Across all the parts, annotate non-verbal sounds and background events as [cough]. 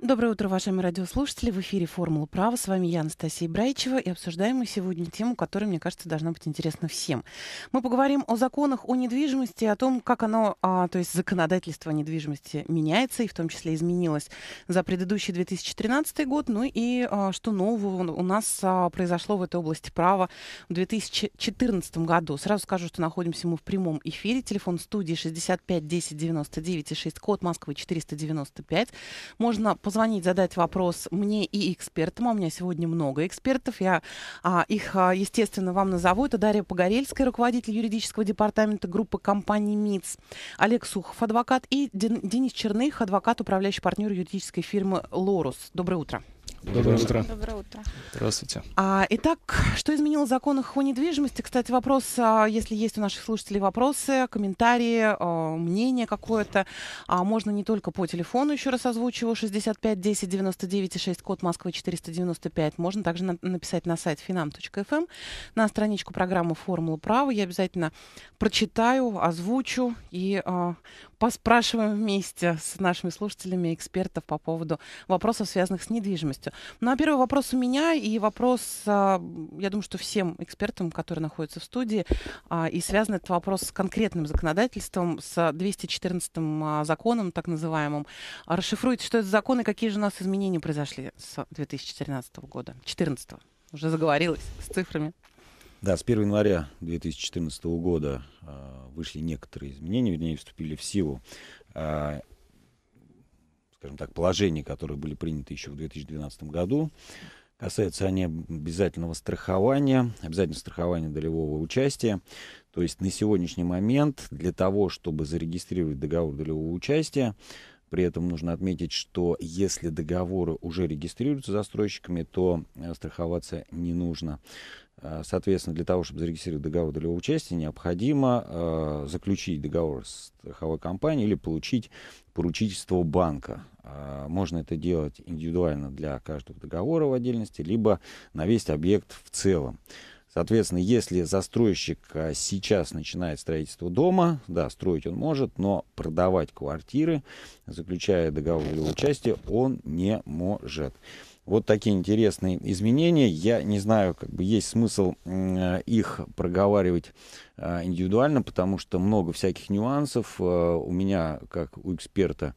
Доброе утро, уважаемые радиослушатели. В эфире «Формула права». С вами я, Анастасия Брайчева. И обсуждаем мы сегодня тему, которая, мне кажется, должна быть интересна всем. Мы поговорим о законах о недвижимости, о том, как оно, а, то есть законодательство о недвижимости меняется, и в том числе изменилось за предыдущий 2013 год, ну и а, что нового у нас а, произошло в этой области права в 2014 году. Сразу скажу, что находимся мы в прямом эфире. Телефон студии 65 10 99 и 6, код Москвы 495. Можно позвонить, задать вопрос мне и экспертам. А у меня сегодня много экспертов. Я а, их, а, естественно, вам назову. Это Дарья Погорельская, руководитель юридического департамента группы компании МИЦ. Олег Сухов, адвокат. И Ден- Денис Черных, адвокат, управляющий партнер юридической фирмы «Лорус». Доброе утро. Доброе утро. Доброе утро. Здравствуйте. А, итак, что изменило в законах о недвижимости? Кстати, вопрос, а, если есть у наших слушателей вопросы, комментарии, а, мнение какое-то, а можно не только по телефону, еще раз озвучиваю, 65 10 99 6, код Москвы 495. Можно также на- написать на сайт finam.fm, эм, на страничку программы «Формула права». Я обязательно прочитаю, озвучу и а, поспрашиваем вместе с нашими слушателями экспертов по поводу вопросов, связанных с недвижимостью. Ну а первый вопрос у меня и вопрос, а, я думаю, что всем экспертам, которые находятся в студии, а, и связан этот вопрос с конкретным законодательством, с 214 а, законом, так называемым. Расшифруйте, что это закон и какие же у нас изменения произошли с 2013 года, 2014 уже заговорилась с цифрами. Да, с 1 января 2014 года э, вышли некоторые изменения, вернее, вступили в силу, э, скажем так, положения, которые были приняты еще в 2012 году. Касаются они обязательного страхования, обязательного страхования долевого участия. То есть на сегодняшний момент для того, чтобы зарегистрировать договор долевого участия, при этом нужно отметить, что если договоры уже регистрируются застройщиками, то э, страховаться не нужно. Э, соответственно, для того, чтобы зарегистрировать договор долевого участия, необходимо э, заключить договор с страховой компанией или получить поручительство банка. Э, можно это делать индивидуально для каждого договора в отдельности, либо на весь объект в целом. Соответственно, если застройщик э, сейчас начинает строительство дома, да, строить он может, но продавать квартиры, заключая договор долевого участия, он не может. Вот такие интересные изменения. Я не знаю, как бы есть смысл их проговаривать а, индивидуально, потому что много всяких нюансов. А, у меня, как у эксперта,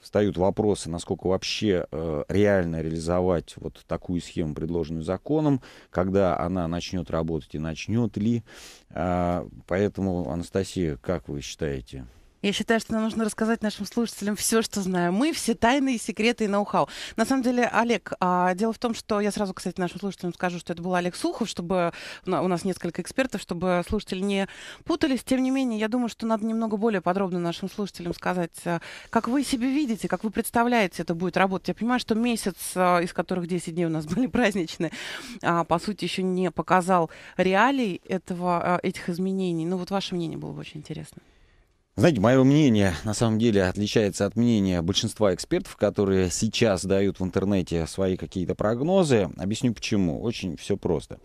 встают вопросы, насколько вообще а, реально реализовать вот такую схему, предложенную законом, когда она начнет работать и начнет ли. Поэтому, Анастасия, как вы считаете? Я считаю, что нам нужно рассказать нашим слушателям все, что знаем мы, все тайны, секреты и ноу-хау. На самом деле, Олег, а, дело в том, что я сразу, кстати, нашим слушателям скажу, что это был Олег Сухов, чтобы ну, у нас несколько экспертов, чтобы слушатели не путались. Тем не менее, я думаю, что надо немного более подробно нашим слушателям сказать, а, как вы себе видите, как вы представляете, это будет работать. Я понимаю, что месяц, а, из которых 10 дней у нас [laughs] были праздничные, а, по сути, еще не показал реалий этого, а, этих изменений. Ну вот ваше мнение было бы очень интересно. Знаете, мое мнение на самом деле отличается от мнения большинства экспертов, которые сейчас дают в интернете свои какие-то прогнозы. Объясню почему. Очень все просто.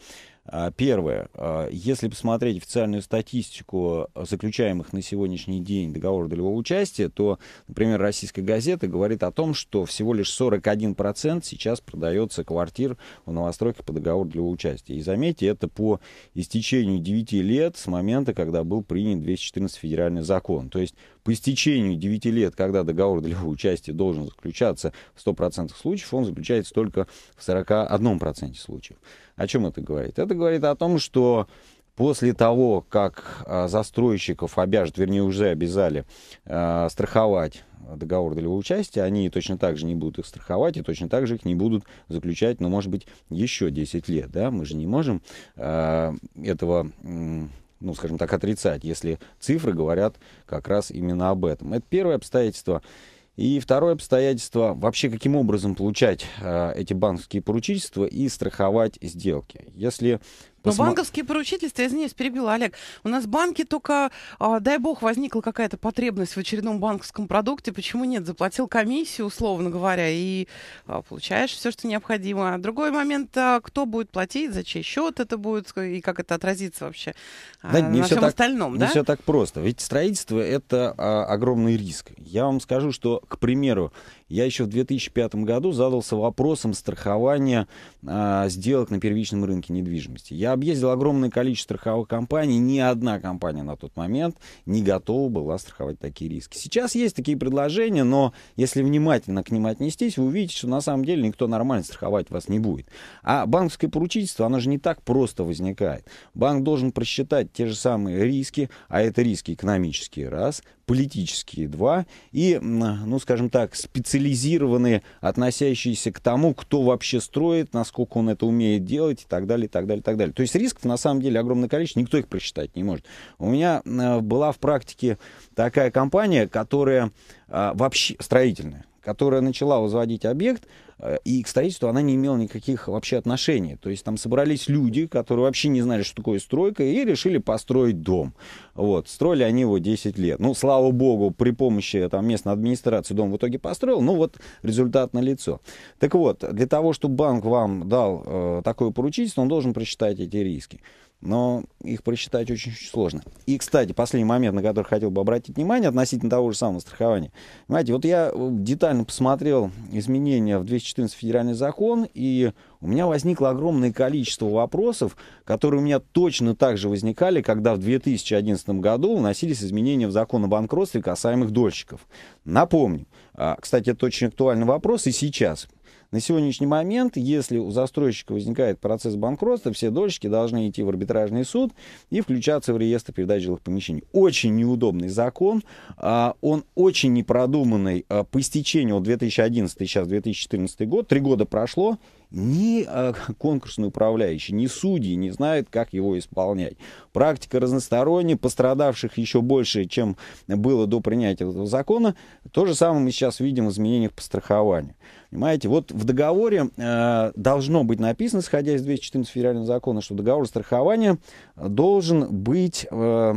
А, первое. А, если посмотреть официальную статистику заключаемых на сегодняшний день договоров долевого участия, то, например, «Российская газета» говорит о том, что всего лишь 41% сейчас продается квартир в новостройках по договору долевого участия. И заметьте, это по истечению 9 лет с момента, когда был принят 214 федеральный закон. То есть по истечению 9 лет, когда договор долевого участия должен заключаться в 100% случаев, он заключается только в 41% случаев. О чем это говорит? Это говорит о том, что после того, как а, застройщиков обяжут, вернее уже обязали э, страховать договор долевого участия, они точно так же не будут их страховать и точно так же их не будут заключать, ну, может быть, еще 10 лет. Да? Мы же не можем э, этого... Э, ну, скажем так, отрицать, если цифры говорят как раз именно об этом. Это первое обстоятельство. И второе обстоятельство, вообще каким образом получать э, эти банковские поручительства и страховать сделки. Если ну, Посма... Но банковские поручительства, я извиняюсь, перебила, Олег. У нас банки только, а, дай бог, возникла какая-то потребность в очередном банковском продукте. Почему нет? Заплатил комиссию, условно говоря, и а, получаешь все, что необходимо. А другой момент, кто будет платить, за чей счет это будет, и как это отразится вообще а, да, не на всем так, остальном. Не да? все так просто. Ведь строительство — это огромный риск. Я вам скажу, что, к примеру, я еще в 2005 году задался вопросом страхования сделок на первичном рынке недвижимости. Я объездил огромное количество страховых компаний. Ни одна компания на тот момент не готова была страховать такие риски. Сейчас есть такие предложения, но если внимательно к ним отнестись, вы увидите, что на самом деле никто нормально страховать вас не будет. А банковское поручительство, оно же не так просто возникает. Банк должен просчитать те же самые риски, а это риски экономические, раз – политические два, и, ну, скажем так, специализированные, относящиеся к тому, кто вообще строит, насколько он это умеет делать и так далее, и так далее, и так далее. То есть рисков на самом деле огромное количество, никто их просчитать не может. У меня была в практике такая компания, которая а, вообще строительная, которая начала возводить объект, Э, и к строительству она не имела никаких вообще отношений. То есть там собрались люди, которые вообще не знали, что такое стройка, и решили построить дом. Вот. Строили они его 10 лет. Ну, слава богу, при помощи там, местной администрации дом в итоге построил. Ну, вот результат на лицо. Так вот, для того, чтобы банк вам дал э, такое поручительство, он должен прочитать эти риски но их просчитать очень-очень сложно. И, кстати, последний момент, на который хотел бы обратить внимание относительно того же самого страхования. Понимаете, вот я детально посмотрел изменения в 204 214 федеральный закон, и у меня возникло огромное количество вопросов, которые у меня точно так же возникали, когда в 2011 году вносились изменения в закон о банкротстве касаемых дольщиков. Напомню, а, кстати, это очень актуальный вопрос и сейчас. На сегодняшний момент, если у застройщика возникает процесс банкротства, все дольщики должны идти в арбитражный суд и включаться в реестр передач жилых помещений. Очень неудобный закон, а, он очень непродуманный. А, по истечению 2011, сейчас 2014 год, три года прошло, ни а, [laughs] конкурсный управляющий, ни судьи не знают, как его исполнять. Практика разносторонняя, пострадавших еще больше, чем было до принятия этого закона. То же самое мы сейчас видим в изменениях по страхованию. Понимаете, вот в договоре э, должно быть написано, исходя из 214 федерального закона, что договор страхования должен быть э,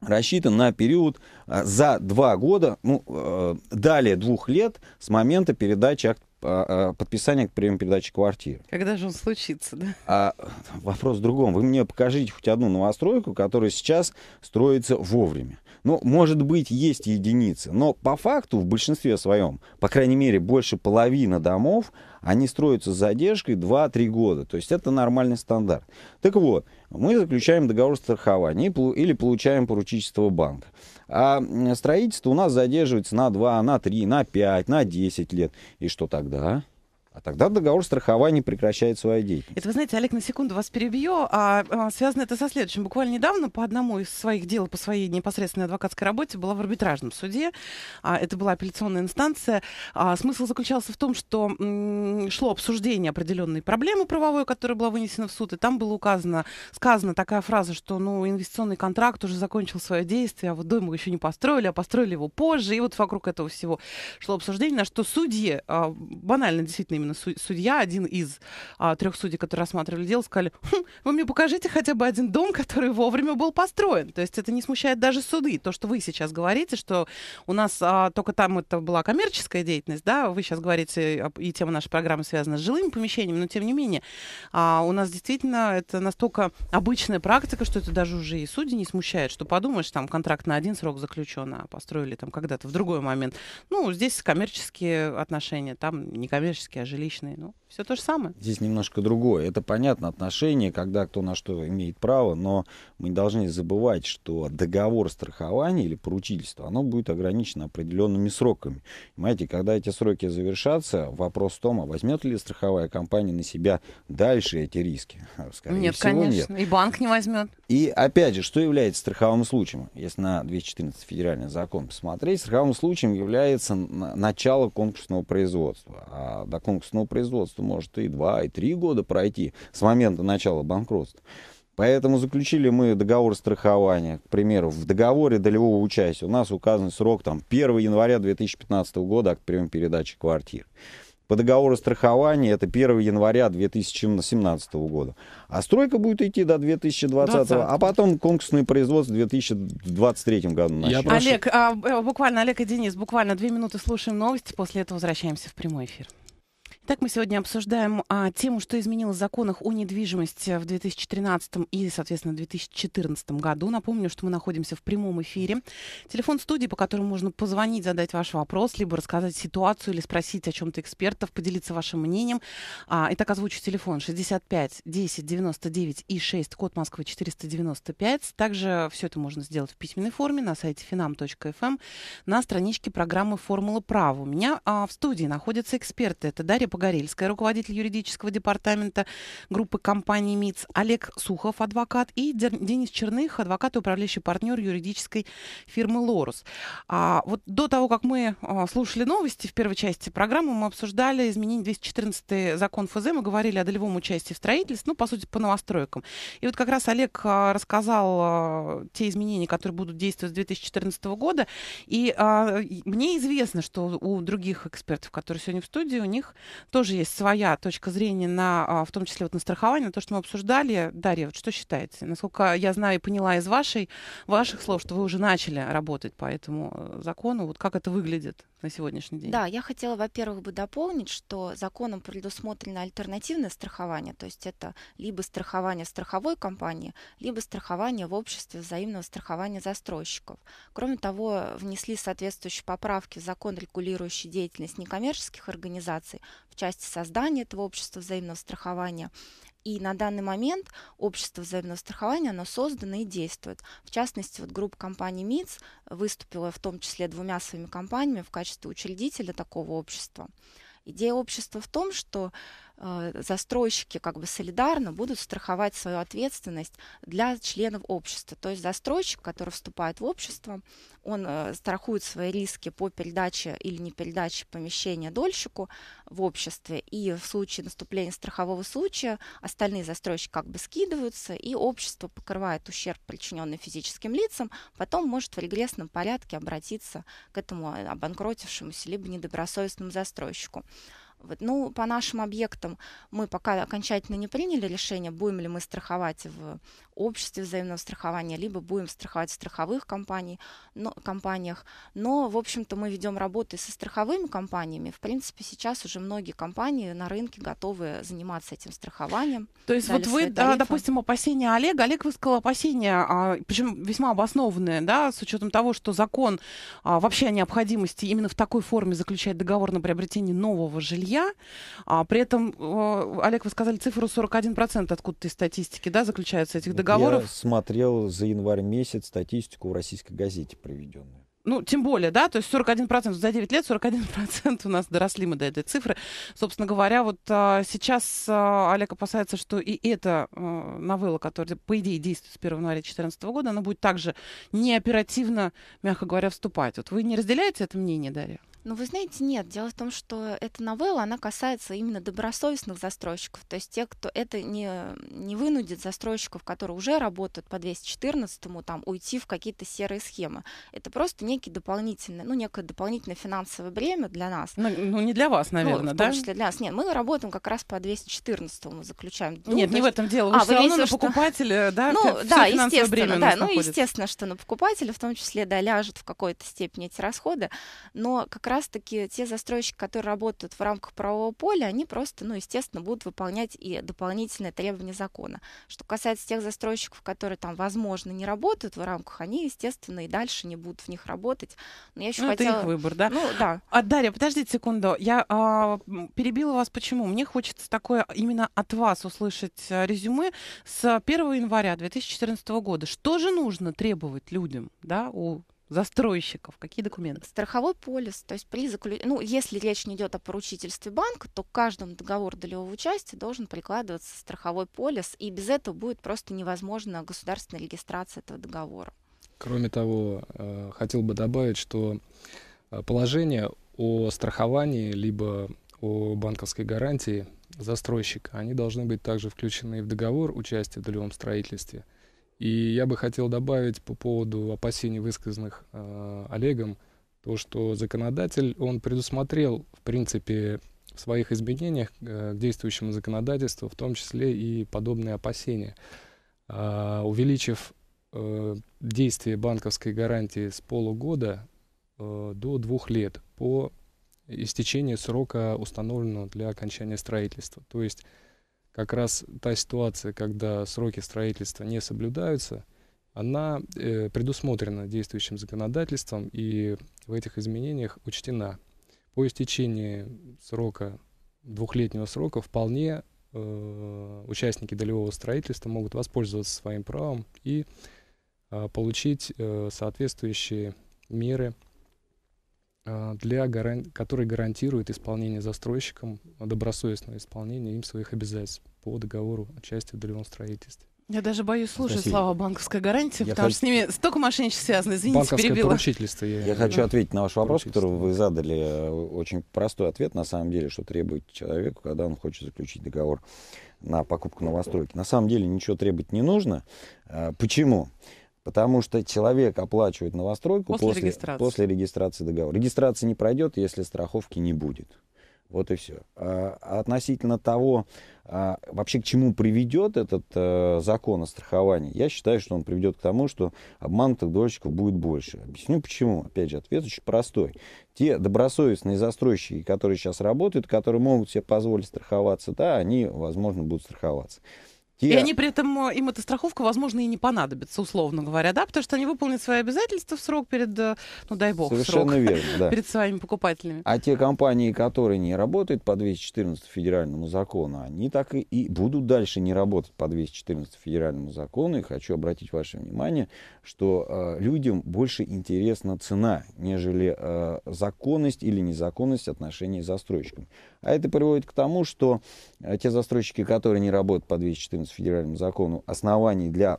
рассчитан на период за два года, ну, далее двух лет с момента передачи акта а, подписание к приему передачи квартир. Когда же он случится, да? А, вопрос в другом. Вы мне покажите хоть одну новостройку, которая сейчас строится вовремя. Ну, может быть, есть единицы, но по факту в большинстве своем, по крайней мере, больше половины домов, они строятся с задержкой 2-3 года. То есть это нормальный стандарт. Так вот, мы заключаем договор страхования или получаем поручительство банка. А строительство у нас задерживается на 2, на 3, на 5, на 10 лет. И что тогда? А тогда договор страхования прекращает свою деятельность. Это вы знаете, Олег, на секунду вас перебью. А, а, связано это со следующим. Буквально недавно по одному из своих дел по своей непосредственной адвокатской работе была в арбитражном суде. А, это была апелляционная инстанция. А, смысл заключался в том, что м- шло обсуждение определенной проблемы правовой, которая была вынесена в суд, и там было указано, сказана такая фраза, что ну, инвестиционный контракт уже закончил свое действие, а вот дом его еще не построили, а построили его позже. И вот вокруг этого всего шло обсуждение, на что судьи а, банально действительно именно судья, один из а, трех судей, которые рассматривали дело, сказали, хм, вы мне покажите хотя бы один дом, [laughs] который вовремя был построен. То есть это не смущает даже суды. То, что вы сейчас говорите, что у нас а, только там это была коммерческая деятельность, да, вы сейчас говорите, и тема нашей программы связана с жилыми помещениями, но тем не менее, а, у нас действительно это настолько обычная практика, что это даже уже и судьи не смущает, что подумаешь, там контракт на один срок заключен, а построили там когда-то в другой момент. Ну, здесь коммерческие отношения, там некоммерческие, а же личные, ну, все то же самое. Здесь немножко другое. Это, понятно, отношение, когда кто на что имеет право, но мы не должны забывать, что договор страхования или поручительство, оно будет ограничено определенными сроками. Понимаете, когда эти сроки завершатся, вопрос в том, а возьмет ли страховая компания на себя дальше эти риски? А, скорее нет, всего, конечно. Нет. И банк не возьмет. И опять же, что является страховым случаем? Если на 214 федеральный закон посмотреть, страховым случаем является начало конкурсного производства. А до конкурсного производства может и 2, и 3 года пройти с момента начала банкротства. Поэтому заключили мы договор страхования. К примеру, в договоре долевого участия у нас указан срок там, 1 января 2015 года, к примеру, передачи квартир по договору страхования это 1 января 2017 года. А стройка будет идти до 2020, 20. а потом конкурсное производство в 2023 году. Начнется. Олег, а, э, буквально, Олег и Денис, буквально две минуты слушаем новости, после этого возвращаемся в прямой эфир. Итак, мы сегодня обсуждаем а, тему, что изменилось в законах о недвижимости в 2013 и, соответственно, 2014 году. Напомню, что мы находимся в прямом эфире. Телефон студии, по которому можно позвонить, задать ваш вопрос, либо рассказать ситуацию или спросить о чем-то экспертов, поделиться вашим мнением. А, итак, озвучу телефон 65 10 99 и 6, код Москвы 495. Также все это можно сделать в письменной форме на сайте finam.fm эм, на страничке программы «Формула права». У меня а, в студии находятся эксперты. Это Дарья Погорельская, руководитель юридического департамента группы компании МИЦ, Олег Сухов, адвокат, и Денис Черных, адвокат и управляющий партнер юридической фирмы «Лорус». А, вот до того, как мы а, слушали новости в первой части программы, мы обсуждали изменение 214 закон ФЗ, мы говорили о долевом участии в строительстве, ну, по сути, по новостройкам. И вот как раз Олег а, рассказал а, те изменения, которые будут действовать с 2014 года, и а, мне известно, что у других экспертов, которые сегодня в студии, у них тоже есть своя точка зрения на, а, в том числе вот на страхование, на то, что мы обсуждали. Дарья, вот что считаете? Насколько я знаю и поняла из вашей, ваших слов, что вы уже начали работать по этому э, закону. Вот как это выглядит на сегодняшний день? Да, я хотела, во-первых, бы дополнить, что законом предусмотрено альтернативное страхование, то есть это либо страхование страховой компании, либо страхование в обществе взаимного страхования застройщиков. Кроме того, внесли соответствующие поправки в закон, регулирующий деятельность некоммерческих организаций, в части создания этого общества взаимного страхования. И на данный момент общество взаимного страхования, оно создано и действует. В частности, вот группа компаний МИЦ выступила в том числе двумя своими компаниями в качестве учредителя такого общества. Идея общества в том, что Э, застройщики как бы солидарно будут страховать свою ответственность для членов общества. То есть застройщик, который вступает в общество, он э, страхует свои риски по передаче или не передаче помещения дольщику в обществе. И в случае наступления страхового случая остальные застройщики как бы скидываются, и общество покрывает ущерб, причиненный физическим лицам, потом может в регрессном порядке обратиться к этому э, обанкротившемуся либо недобросовестному застройщику. Вот, ну, по нашим объектам мы пока окончательно не приняли решение, будем ли мы страховать в обществе взаимного страхования, либо будем страховать в страховых компаний, но, компаниях. Но, в общем-то, мы ведем работы со страховыми компаниями. В принципе, сейчас уже многие компании на рынке готовы заниматься этим страхованием. То есть вот вы, тарифы. допустим, опасения Олега. Олег высказал опасения, а, причем весьма обоснованные, да, с учетом того, что закон а, вообще о необходимости именно в такой форме заключать договор на приобретение нового жилья я. А при этом, э, Олег, вы сказали цифру 41% откуда-то из статистики, да, заключается этих договоров? Я смотрел за январь месяц статистику в российской газете проведенную. Ну, тем более, да, то есть 41% за 9 лет, 41% у нас доросли мы до этой цифры. Собственно говоря, вот а, сейчас а, Олег опасается, что и эта а, новелла, которая, по идее, действует с 1 января 2014 года, она будет также неоперативно, мягко говоря, вступать. Вот вы не разделяете это мнение, Дарья? Ну, вы знаете, нет. Дело в том, что эта новелла, она касается именно добросовестных застройщиков. То есть те, кто это не, не вынудит застройщиков, которые уже работают по 214-му, там, уйти в какие-то серые схемы. Это просто некий дополнительный, ну, некое дополнительное финансовое бремя для нас. Ну, ну не для вас, наверное, ну, в да? том числе для нас. Нет, мы работаем как раз по 214-му, заключаем. Ну, нет, не есть... в этом дело. Вы а, все равно на что... покупателя, да, ну, да, естественно, бремя да, ну, находится. естественно, что на покупателя в том числе, да, ляжет в какой-то степени эти расходы. Но как раз раз-таки те застройщики, которые работают в рамках правового поля, они просто, ну, естественно, будут выполнять и дополнительные требования закона. Что касается тех застройщиков, которые там, возможно, не работают в рамках, они, естественно, и дальше не будут в них работать. Но я еще ну, хотела... это их выбор, да? Ну, да. А, Дарья, подождите секунду. Я а, перебила вас почему. Мне хочется такое именно от вас услышать а, резюме с 1 января 2014 года. Что же нужно требовать людям, да, у застройщиков? Какие документы? Страховой полис. То есть при заклю... ну, если речь не идет о поручительстве банка, то к каждому договору долевого участия должен прикладываться страховой полис, и без этого будет просто невозможно государственная регистрация этого договора. Кроме того, э, хотел бы добавить, что э, положение о страховании либо о банковской гарантии застройщика, они должны быть также включены в договор участия в долевом строительстве, и я бы хотел добавить по поводу опасений, высказанных э, Олегом, то, что законодатель, он предусмотрел, в принципе, в своих изменениях э, к действующему законодательству, в том числе и подобные опасения. Э, увеличив э, действие банковской гарантии с полугода э, до двух лет по истечении срока, установленного для окончания строительства. То есть как раз та ситуация, когда сроки строительства не соблюдаются, она э, предусмотрена действующим законодательством и в этих изменениях учтена. По истечении срока, двухлетнего срока, вполне э, участники долевого строительства могут воспользоваться своим правом и э, получить э, соответствующие меры – а, для гаран... который гарантирует исполнение застройщикам, добросовестное исполнение им своих обязательств по договору о части в долевом строительстве. Я даже боюсь слушать слова банковская гарантия, я потому хочу... что с ними столько мошенничеств связано. Извините, Банковское перебила. поручительство. Я, я хочу ответить на ваш вопрос, который вы задали. Э, очень простой ответ, на самом деле, что требует человеку, когда он хочет заключить договор на покупку новостройки. На самом деле ничего требовать не нужно. Э, почему? Почему? Потому что человек оплачивает новостройку после, после, регистрации. после регистрации договора. Регистрация не пройдет, если страховки не будет. Вот и все. А, относительно того, а, вообще к чему приведет этот а, закон о страховании, я считаю, что он приведет к тому, что обманутых дольщиков будет больше. Объясню почему. Опять же, ответ очень простой. Те добросовестные застройщики, которые сейчас работают, которые могут себе позволить страховаться, да, они, возможно, будут страховаться те... И они при этом, э, им эта страховка, возможно, и не понадобится, условно говоря, да, потому что они выполнят свои обязательства в срок перед, э, ну дай бог, Совершенно срок верно, да. [laughs] перед своими покупателями. А те компании, которые не работают по 214 федеральному закону, они так и, и будут дальше не работать по 214 федеральному закону. И хочу обратить ваше внимание, что э, людям больше интересна цена, нежели э, законность или незаконность отношений с застройщиком. А это приводит к тому, что э, те застройщики, которые не работают по 214 федеральному закону, оснований для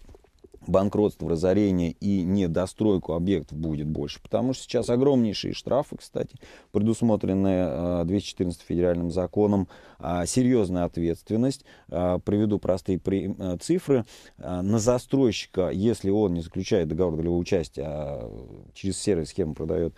банкротства разорения и недостройку объектов будет больше. Потому что сейчас огромнейшие штрафы, кстати, предусмотренные 214 э, федеральным законом, а, серьезная ответственность. А, приведу простые э, цифры. А, на застройщика, если он не заключает договор долевого участия, а через серые схемы продает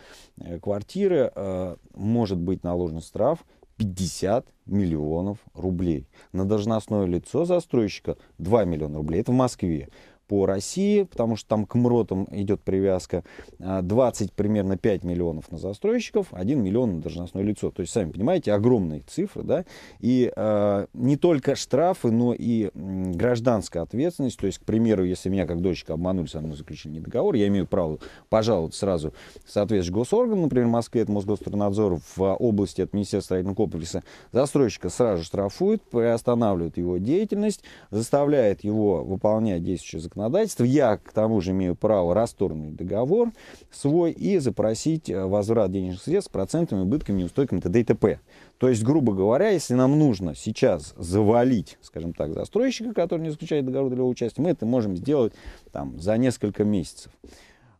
квартиры, может быть наложен штраф 50 миллионов рублей. На должностное лицо застройщика 2 миллиона рублей. Это в Москве по России, потому что там к МРОТам идет привязка, 20 а, примерно 5 миллионов на застройщиков, 1 миллион на должностное лицо. То есть, сами понимаете, огромные цифры, да, и э, не только штрафы, но и гражданская ответственность, то есть, к примеру, если меня как дочка обманули, со мной заключили не договор, я имею право пожаловаться сразу в соответствующий госорган, например, в Москве это Мосгостранадзор, в области от Министерства строительного комплекса, застройщика сразу штрафует, приостанавливает его деятельность, заставляет его выполнять действующее законодательство, законодательства. Я, к тому же, имею право расторгнуть договор свой и запросить э, возврат денежных средств с процентами, убытками, неустойками т.д. и т.п. То есть, грубо говоря, если нам нужно сейчас завалить, скажем так, застройщика, который не заключает договор долевого участия, мы это можем сделать там, за несколько месяцев.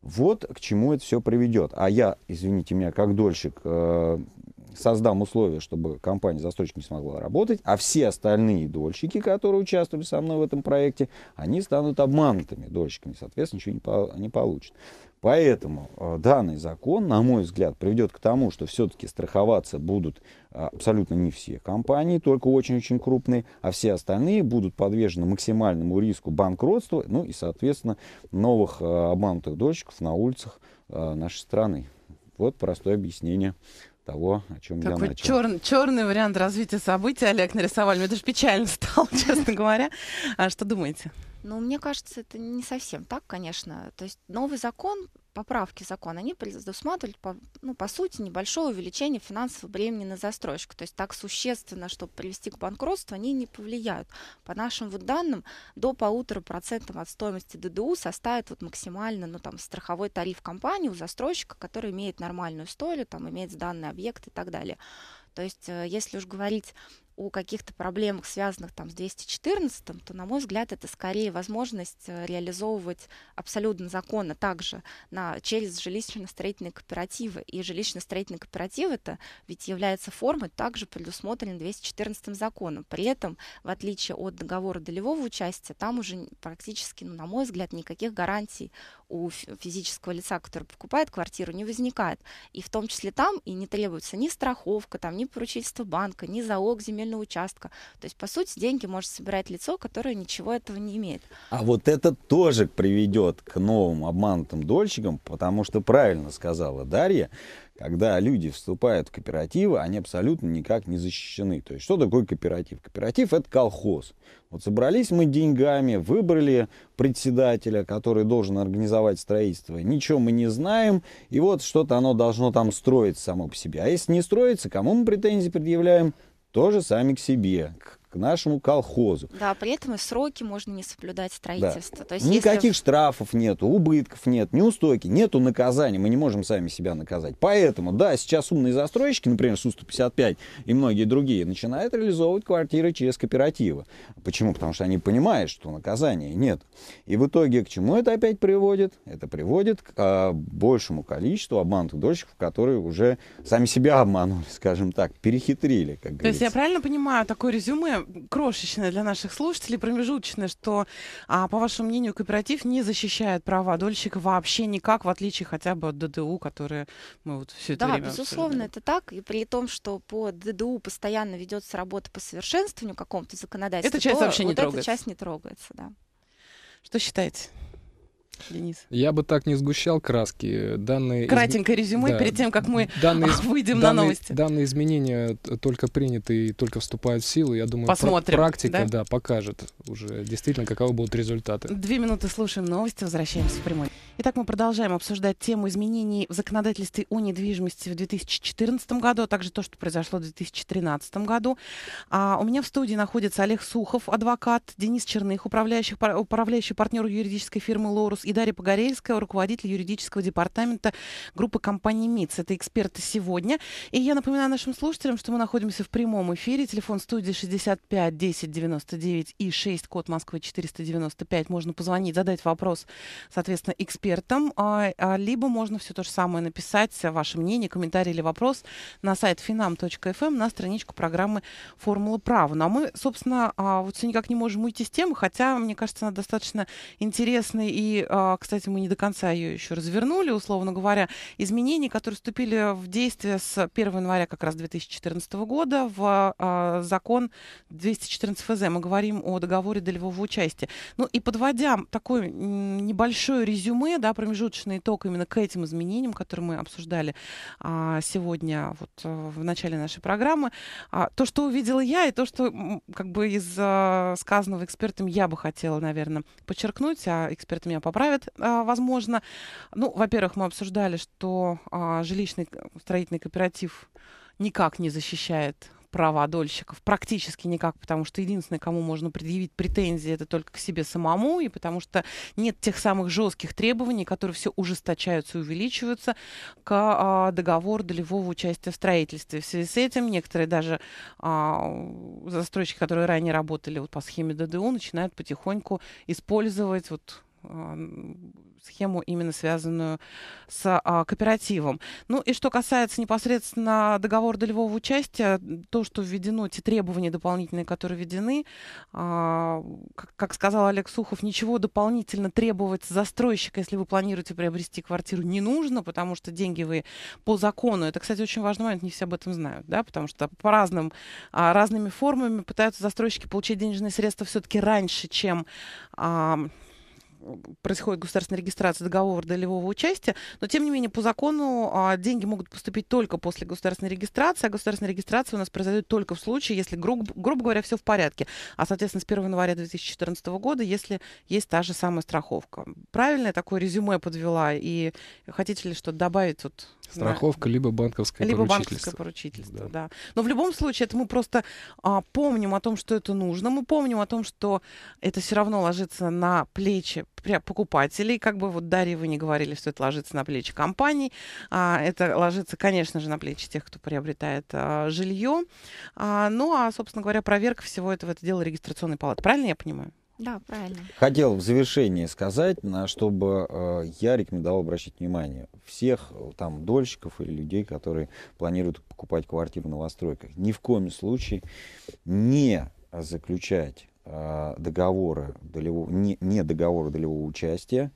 Вот к чему это все приведет. А я, извините меня, как дольщик, э, создам условия, чтобы компания-застройщик не смогла работать, а все остальные дольщики, которые участвовали со мной в этом проекте, они станут обманутыми дольщиками, соответственно, ничего не, по, не получат. Поэтому э, данный закон, на мой взгляд, приведет к тому, что все-таки страховаться будут э, абсолютно не все компании, только очень-очень крупные, а все остальные будут подвержены максимальному риску банкротства, ну и, соответственно, новых э, обманутых дольщиков на улицах э, нашей страны. Вот простое объяснение того, о чем Какой я начал. Чер, черный вариант развития событий Олег нарисовали. Мне даже печально [laughs] стало, честно говоря. А что думаете? Ну, мне кажется, это не совсем так, конечно. То есть новый закон поправки закона, они предусматривают, по, ну, по сути, небольшое увеличение финансового бремени на застройщика. То есть так существенно, чтобы привести к банкротству, они не повлияют. По нашим вот данным, до полутора процентов от стоимости ДДУ составит вот максимально ну, там, страховой тариф компании у застройщика, который имеет нормальную стойлю, там, имеет сданный объект и так далее. То есть, э, если уж говорить о каких-то проблемах, связанных там с 214, м то, на мой взгляд, это скорее возможность э, реализовывать абсолютно законно также на, через жилищно-строительные кооперативы. И жилищно строительные кооперативы это ведь является формой, также предусмотренной 214 м законом. При этом, в отличие от договора долевого участия, там уже практически, ну, на мой взгляд, никаких гарантий у физического лица, который покупает квартиру, не возникает. И в том числе там и не требуется ни страховка, там, ни поручительство банка, ни залог земельного участка. То есть, по сути, деньги может собирать лицо, которое ничего этого не имеет. А вот это тоже приведет к новым обманутым дольщикам, потому что правильно сказала Дарья, когда люди вступают в кооперативы, они абсолютно никак не защищены. То есть, что такое кооператив? Кооператив – это колхоз. Вот собрались мы деньгами, выбрали председателя, который должен организовать строительство. Ничего мы не знаем, и вот что-то оно должно там строить само по себе. А если не строится, кому мы претензии предъявляем? Тоже сами к себе, к нашему колхозу. Да, при этом и сроки можно не соблюдать строительство. Да. То есть, Никаких если... штрафов нет, убытков нет, неустойки, нету наказания, мы не можем сами себя наказать. Поэтому, да, сейчас умные застройщики, например, СУ-155 и многие другие, начинают реализовывать квартиры через кооперативы. Почему? Потому что они понимают, что наказания нет. И в итоге к чему это опять приводит? Это приводит к э, большему количеству обманутых дольщиков, которые уже сами себя обманули, скажем так, перехитрили, как То говорится. есть я правильно понимаю, такое резюме крошечное для наших слушателей, промежуточное, что, а, по вашему мнению, кооператив не защищает права дольщика вообще никак, в отличие хотя бы от ДДУ, которые мы вот все это да, время безусловно, обсуждаем. это так. И при том, что по ДДУ постоянно ведется работа по совершенствованию какому-то законодательству, эта часть то вообще не вот не эта часть не трогается, да. Что считаете? Денис? Я бы так не сгущал краски. Данные Кратенько из... резюме да. перед тем, как мы данные... [laughs] выйдем данные, на новости. Данные изменения только приняты и только вступают в силу. Я думаю, Посмотрим, практика да? Да, покажет уже действительно, каковы будут результаты. Две минуты слушаем новости, возвращаемся в прямой. Итак, мы продолжаем обсуждать тему изменений в законодательстве о недвижимости в 2014 году, а также то, что произошло в 2013 году. А у меня в студии находится Олег Сухов, адвокат, Денис Черных, управляющий, управляющий партнер юридической фирмы «Лорус» и Дарья Погорельская, руководитель юридического департамента группы компании МИЦ. Это эксперты сегодня. И я напоминаю нашим слушателям, что мы находимся в прямом эфире. Телефон студии 65 10 99 и 6, код Москвы 495. Можно позвонить, задать вопрос, соответственно, экспертам. А, а, либо можно все то же самое написать, ваше мнение, комментарий или вопрос на сайт finam.fm эм, на страничку программы «Формула права». Ну а мы, собственно, а, вот все никак не можем уйти с темы, хотя, мне кажется, она достаточно интересная и а, кстати, мы не до конца ее еще развернули, условно говоря, изменений, которые вступили в действие с 1 января как раз 2014 года в а, закон 214 ФЗ. Мы говорим о договоре долевого участия. Ну и подводя такое небольшое резюме, да, промежуточный итог именно к этим изменениям, которые мы обсуждали а, сегодня вот, в начале нашей программы, то, что увидела я, и то, что как бы из сказанного экспертом я бы хотела, наверное, подчеркнуть, а эксперт меня поправил, исправят, а, возможно. Ну, во-первых, мы обсуждали, что а, жилищный строительный кооператив никак не защищает права дольщиков практически никак, потому что единственное, кому можно предъявить претензии, это только к себе самому, и потому что нет тех самых жестких требований, которые все ужесточаются и увеличиваются к а, договору долевого участия в строительстве. В связи с этим некоторые даже а, застройщики, которые ранее работали вот по схеме ДДУ, начинают потихоньку использовать вот схему, именно связанную с а, кооперативом. Ну и что касается непосредственно договора долевого участия, то, что введено, те требования дополнительные, которые введены, а, как, как сказал Олег Сухов, ничего дополнительно требовать застройщика, если вы планируете приобрести квартиру, не нужно, потому что деньги вы по закону, это, кстати, очень важный момент, не все об этом знают, да, потому что по разным, а, разными формами пытаются застройщики получить денежные средства все-таки раньше, чем происходит государственная регистрация договора долевого участия, но тем не менее по закону а, деньги могут поступить только после государственной регистрации, а государственная регистрация у нас произойдет только в случае, если, грубо, грубо говоря, все в порядке. А, соответственно, с 1 января 2014 года, если есть та же самая страховка. Правильное такое резюме подвела, и хотите ли что-то добавить тут? Страховка, да. либо банковское либо поручительство. банковское поручительство, да. да. Но в любом случае, это мы просто а, помним о том, что это нужно, мы помним о том, что это все равно ложится на плечи покупателей, как бы вот Дарья, вы не говорили, что это ложится на плечи компаний, а, это ложится, конечно же, на плечи тех, кто приобретает а, жилье. А, ну, а, собственно говоря, проверка всего этого, это дело регистрационной палаты. Правильно я понимаю? Да, правильно. Хотел в завершении сказать, на что бы э, я рекомендовал обращать внимание всех э, там дольщиков или людей, которые планируют покупать квартиру в новостройках. Ни в коем случае не заключать э, договоры долевого, не, не договора долевого участия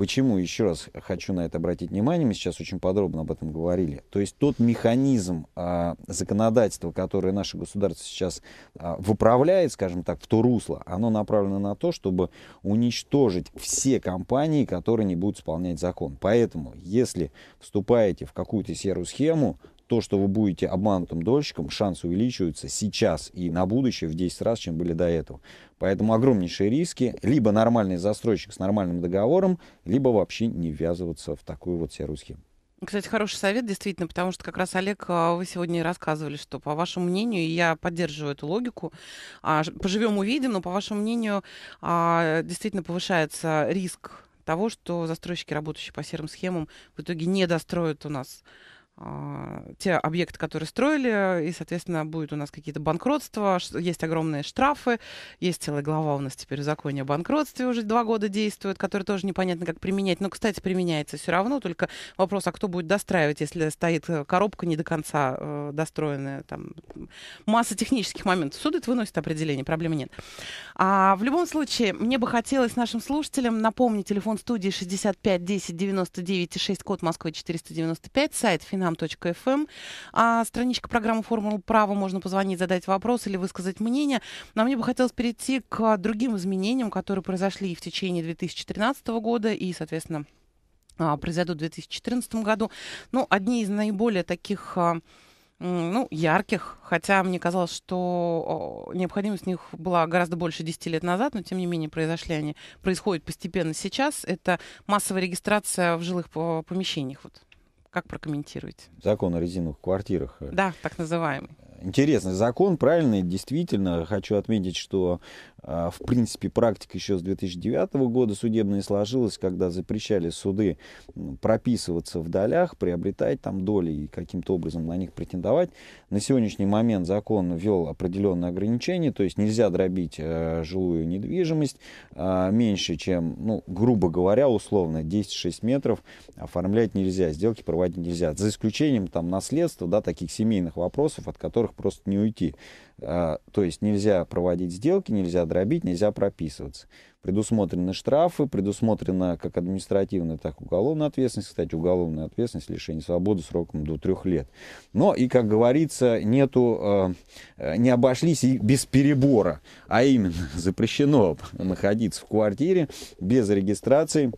Почему, еще раз хочу на это обратить внимание, мы сейчас очень подробно об этом говорили. То есть тот механизм а, законодательства, который наше государство сейчас а, выправляет, скажем так, в то русло, оно направлено на то, чтобы уничтожить все компании, которые не будут исполнять закон. Поэтому, если вступаете в какую-то серую схему, то, что вы будете обманутым дольщиком, шанс увеличивается сейчас и на будущее в 10 раз, чем были до этого. Поэтому огромнейшие риски. Либо нормальный застройщик с нормальным договором, либо вообще не ввязываться в такую вот серую схему. Кстати, хороший совет, действительно, потому что как раз, Олег, а, вы сегодня и рассказывали, что, по вашему мнению, и я поддерживаю эту логику, а, поживем увидим, но, по вашему мнению, а, действительно повышается риск того, что застройщики, работающие по серым схемам, в итоге не достроят у нас а, те объекты, которые строили, и, соответственно, будет у нас какие-то банкротства, есть огромные штрафы, есть целая глава у нас теперь в законе о банкротстве уже два года действует, который тоже непонятно, как применять. Но, кстати, применяется все равно, только вопрос, а кто будет достраивать, если стоит э, коробка не до конца э, достроенная, там масса технических моментов. Суд это выносит определение, проблемы нет. А, в любом случае, мне бы хотелось нашим слушателям напомнить телефон студии 65 10 99 6, код Москвы 495, сайт финал радио.нам.фм. А страничка программы «Формула права» можно позвонить, задать вопрос или высказать мнение. Но мне бы хотелось перейти к другим изменениям, которые произошли в течение 2013 года и, соответственно, а, произойдут в 2014 году. Ну, одни из наиболее таких а, ну, ярких, хотя мне казалось, что необходимость в них была гораздо больше 10 лет назад, но тем не менее произошли они, происходят постепенно сейчас. Это массовая регистрация в жилых э, помещениях. Вот. Как прокомментируете? Закон о резиновых квартирах. Э, да, так называемый интересный закон, правильный, действительно. Хочу отметить, что, а, в принципе, практика еще с 2009 года судебная сложилась, когда запрещали суды прописываться в долях, приобретать там доли и каким-то образом на них претендовать. На сегодняшний момент закон ввел определенные ограничения, то есть нельзя дробить э, жилую недвижимость а, меньше, чем, ну, грубо говоря, условно, 10-6 метров оформлять нельзя, сделки проводить нельзя, за исключением там наследства, да, таких семейных вопросов, от которых которых просто не уйти. А, то есть нельзя проводить сделки, нельзя дробить, нельзя прописываться. Предусмотрены штрафы, предусмотрена как административная, так и уголовная ответственность. Кстати, уголовная ответственность, лишение свободы сроком до трех лет. Но и, как говорится, нету, а, а, не обошлись и без перебора. А именно, [laughs] запрещено находиться в квартире без регистрации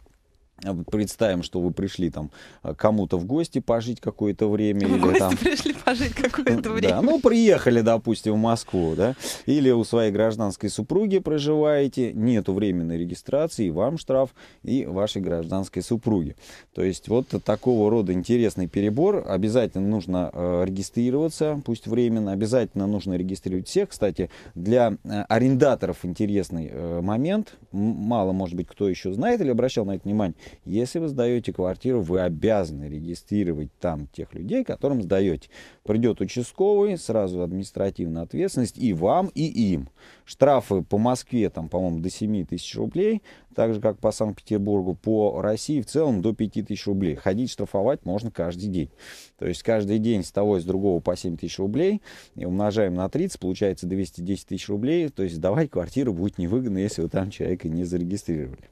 а представим, что вы пришли там а, кому-то в гости пожить какое-то время. В или, гости там... пришли пожить какое-то [laughs] время. Да, ну, приехали, допустим, в Москву, да, или у своей гражданской супруги проживаете, нету временной регистрации, вам штраф и вашей гражданской супруги. То есть вот такого рода интересный перебор. Обязательно нужно э, регистрироваться, пусть временно, обязательно нужно регистрировать всех. Кстати, для э, арендаторов интересный э, момент. Мало, может быть, кто еще знает или обращал на это внимание. Если вы сдаете квартиру, вы обязаны регистрировать там тех людей, которым сдаете. Придет участковый, сразу административная ответственность и вам, и им. Штрафы по Москве, там, по-моему, до 7 тысяч рублей, так же, как по Санкт-Петербургу, по России в целом до 5 тысяч рублей. Ходить штрафовать можно каждый день. То есть каждый день с того и с другого по 7 тысяч рублей и умножаем на 30, получается 210 тысяч рублей. То есть сдавать квартиру будет невыгодно, если вы там человека не зарегистрировали.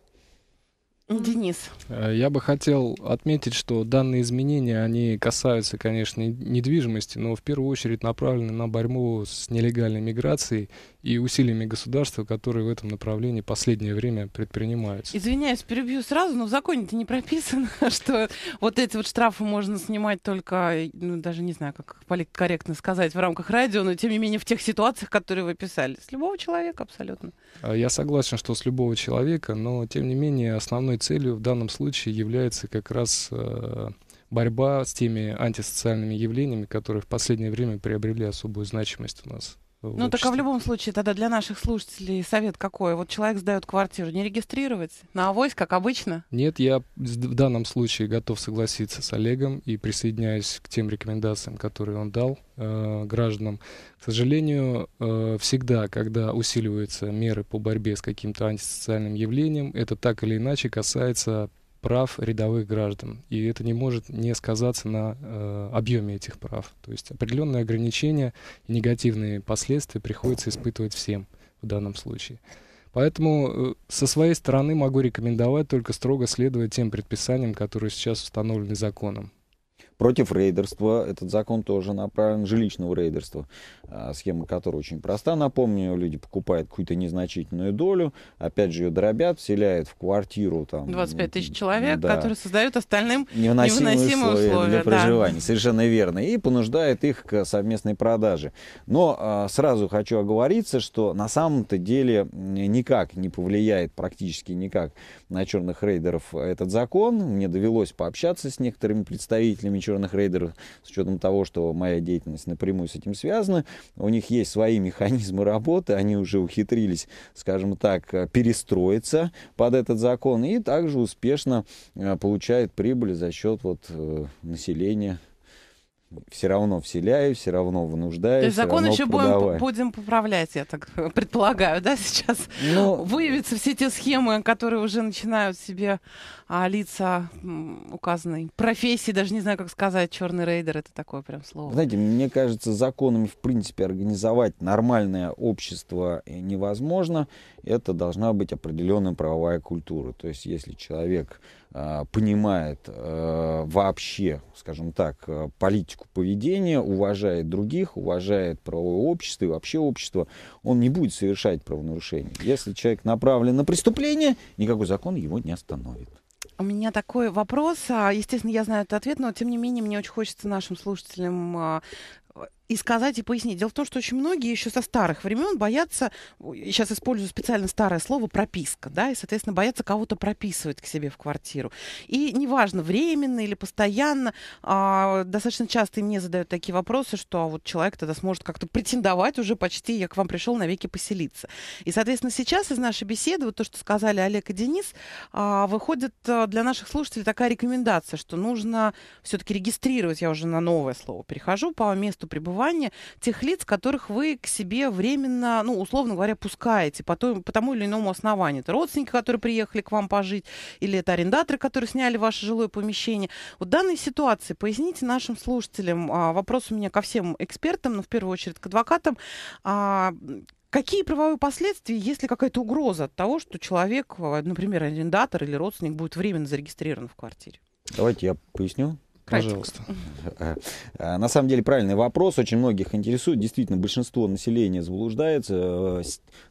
Денис. Э, я бы хотел отметить, что данные изменения, они касаются, конечно, недвижимости, но в первую очередь направлены на борьбу с нелегальной миграцией и усилиями государства, которые в этом направлении последнее время предпринимаются. Извиняюсь, перебью сразу, но в законе-то не прописано, [laughs] что вот эти вот штрафы можно снимать только, ну, даже не знаю, как корректно сказать, в рамках радио, но тем не менее в тех ситуациях, которые вы писали. С любого человека абсолютно. Э, я согласен, что с любого человека, но тем не менее основной целью в данном случае является как раз э, борьба с теми антисоциальными явлениями, которые в последнее время приобрели особую значимость у нас ну, так а в любом случае, тогда для наших слушателей совет какой? Вот человек сдает квартиру, не регистрировать? На авось, как обычно? Нет, я в данном случае готов согласиться с Олегом и присоединяюсь к тем рекомендациям, которые он дал э, гражданам. К сожалению, э, всегда, когда усиливаются меры по борьбе с каким-то антисоциальным явлением, это так или иначе касается прав рядовых граждан. И это не может не сказаться на э, объеме этих прав. То есть определенные ограничения и негативные последствия приходится испытывать всем в данном случае. Поэтому э, со своей стороны могу рекомендовать только строго следовать тем предписаниям, которые сейчас установлены законом. Против рейдерства этот закон тоже направлен, жилищного рейдерства, а, схема которая очень проста. Напомню, люди покупают какую-то незначительную долю, опять же ее дробят, вселяют в квартиру. Там, 25 тысяч человек, да, которые создают остальным невыносимые, невыносимые условия, условия для да. проживания. Совершенно верно. И понуждает их к совместной продаже. Но а, сразу хочу оговориться, что на самом-то деле никак не повлияет, практически никак на черных рейдеров этот закон. Мне довелось пообщаться с некоторыми представителями черных рейдеров, с учетом того, что моя деятельность напрямую с этим связана. У них есть свои механизмы работы, они уже ухитрились, скажем так, э, перестроиться под этот закон и также успешно э, получают прибыль за счет вот э, населения все равно вселяю, все равно вынуждаю. То есть закон еще будем, будем поправлять, я так [laughs] предполагаю, да, сейчас ну, [laughs] выявятся все те схемы, которые уже начинают себе а, лица указанной профессии, даже не знаю, как сказать, черный рейдер, это такое прям слово. Знаете, мне кажется, законами в принципе организовать нормальное общество э, невозможно, это должна быть определенная правовая культура. То есть если человек Э, понимает э, вообще, скажем так, э, политику поведения, уважает других, уважает правовое общество и вообще общество, он не будет совершать правонарушение. Если человек направлен на преступление, никакой закон его не остановит. У меня такой вопрос. А, естественно, я знаю этот ответ, но тем не менее мне очень хочется нашим слушателям а, и сказать, и пояснить. Дело в том, что очень многие еще со старых времен боятся, сейчас использую специально старое слово, прописка, да, и, соответственно, боятся кого-то прописывать к себе в квартиру. И неважно, временно или постоянно, а, достаточно часто и мне задают такие вопросы, что а вот человек тогда сможет как-то претендовать уже почти, я к вам пришел навеки поселиться. И, соответственно, сейчас из нашей беседы, вот то, что сказали Олег и Денис, а, выходит э, для наших слушателей такая рекомендация, что нужно все-таки регистрировать, я уже на новое слово перехожу, по месту пребывания проживания тех лиц, которых вы к себе временно, ну, условно говоря, пускаете по, той, по тому или иному основанию. Это родственники, которые приехали к вам пожить, или это арендаторы, которые сняли ваше жилое помещение. в данной ситуации поясните нашим слушателям, а, вопрос у меня ко всем экспертам, но ну, в первую очередь к адвокатам, а, Какие правовые последствия, если какая-то угроза от того, что человек, например, арендатор или родственник будет временно зарегистрирован в квартире? Давайте я поясню. Пожалуйста. Э, э, на самом деле правильный вопрос, очень многих интересует. Действительно, большинство населения заблуждается. Э,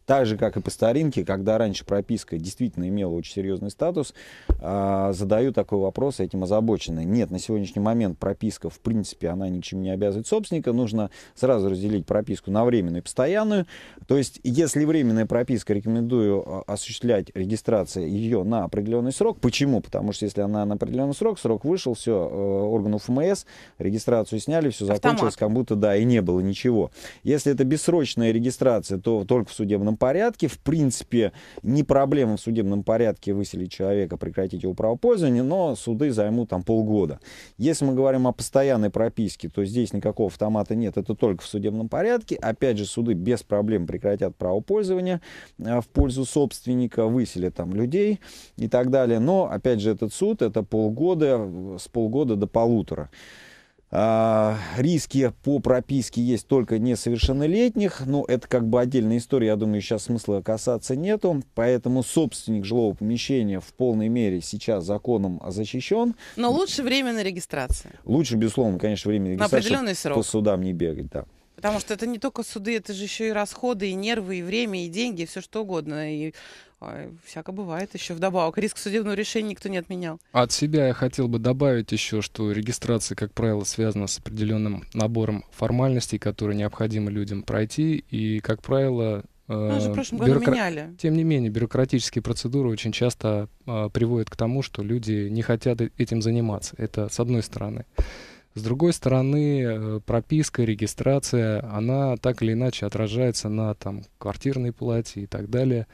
так же, как и по старинке, когда раньше прописка действительно имела очень серьезный статус, а, задаю такой вопрос, этим озабочены. Нет, на сегодняшний момент прописка, в принципе, она ничем не обязывает собственника. Нужно сразу разделить прописку на временную и постоянную. То есть, если временная прописка, рекомендую а, осуществлять регистрацию ее на определенный срок. Почему? Потому что если она на определенный срок, срок вышел, все, э, органу ФМС, регистрацию сняли, все Автомат. закончилось, как будто, да, и не было ничего. Если это бессрочная регистрация, то только в судебном порядке. В принципе, не проблема в судебном порядке выселить человека, прекратить его правопользование, но суды займут там полгода. Если мы говорим о постоянной прописке, то здесь никакого автомата нет, это только в судебном порядке. Опять же, суды без проблем прекратят правопользование э, в пользу собственника, выселят там людей и так далее. Но, опять же, этот суд, это полгода, э, с полгода до полутора. А, риски по прописке есть только несовершеннолетних, но это как бы отдельная история, я думаю, сейчас смысла касаться нету, поэтому собственник жилого помещения в полной мере сейчас законом защищен. Но лучше временной регистрации. Лучше, безусловно, конечно, временной регистрации. На определенный срок. По судам не бегать, да. Потому что это не только суды, это же еще и расходы, и нервы, и время, и деньги, и все что угодно. И а, э, всяко бывает еще вдобавок. Риск судебного решения никто не отменял. От себя я хотел бы добавить еще, что регистрация, как правило, связана с определенным набором формальностей, которые необходимо людям пройти. И, как правило, э, ну, же в прошлом году меняли. Тем не менее, бюрократические процедуры очень часто а, приводят к тому, что люди не хотят этим заниматься. Это с одной стороны. С другой стороны, э, прописка, регистрация, она так или иначе отражается на там, квартирной плате и так далее.